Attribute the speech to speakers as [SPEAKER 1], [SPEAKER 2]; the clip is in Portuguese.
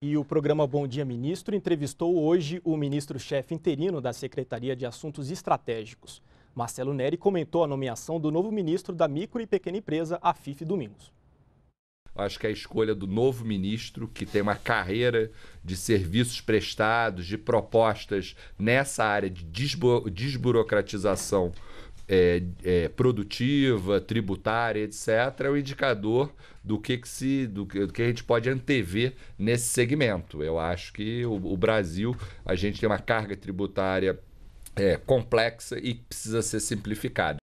[SPEAKER 1] E o programa Bom Dia Ministro entrevistou hoje o ministro-chefe interino da Secretaria de Assuntos Estratégicos. Marcelo Neri comentou a nomeação do novo ministro da Micro e Pequena Empresa, a FIF Domingos.
[SPEAKER 2] Acho que é a escolha do novo ministro, que tem uma carreira de serviços prestados, de propostas nessa área de desburocratização é, é, produtiva, tributária, etc., é o um indicador do que, que se, do que, do, que a gente pode antever nesse segmento. Eu acho que o, o Brasil, a gente tem uma carga tributária é, complexa e precisa ser simplificada.